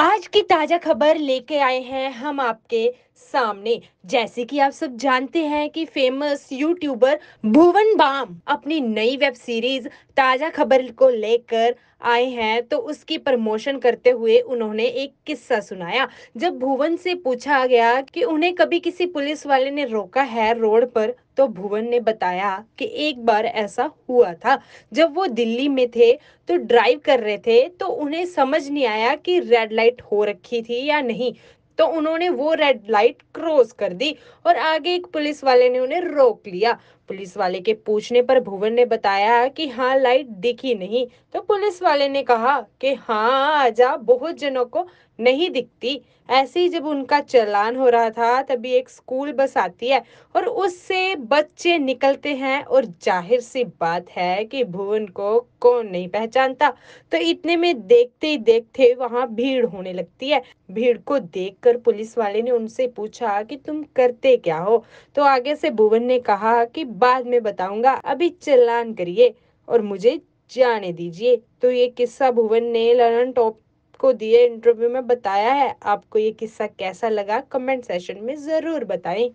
आज की ताजा खबर लेके आए हैं हम आपके सामने जैसे कि आप सब जानते हैं कि फेमस यूट्यूबर भुवन बाम अपनी नई वेब सीरीज ताजा खबर को लेकर आए हैं तो उसकी प्रमोशन करते हुए उन्होंने एक किस्सा सुनाया जब भुवन से पूछा गया कि उन्हें कभी किसी पुलिस वाले ने रोका है रोड पर तो भुवन ने बताया कि एक बार ऐसा हुआ था जब वो दिल्ली में थे तो ड्राइव कर रहे थे तो उन्हें समझ नहीं आया कि रेड लाइट हो रखी थी या नहीं तो उन्होंने वो रेड लाइट क्रॉस कर दी और आगे एक पुलिस वाले ने उन्हें रोक लिया पुलिस वाले के पूछने पर भुवन ने बताया कि हाँ लाइट दिखी नहीं तो पुलिस वाले ने कहा कि हाँ आजा बहुत जनों को नहीं दिखती ऐसे ही जब उनका चलान हो रहा था तभी एक स्कूल बस आती है और उससे बच्चे निकलते हैं और जाहिर सी बात है कि भुवन को कौन नहीं पहचानता तो इतने में देखते ही देखते वहां भीड़ होने लगती है भीड़ को देख देखकर पुलिस वाले ने उनसे पूछा कि तुम करते क्या हो तो आगे से भुवन ने कहा कि बाद में बताऊंगा अभी चलान करिए और मुझे जाने दीजिए तो ये किस्सा भुवन ने लर्न टॉप को दिए इंटरव्यू में बताया है आपको ये किस्सा कैसा लगा कमेंट सेशन में ज़रूर बताएं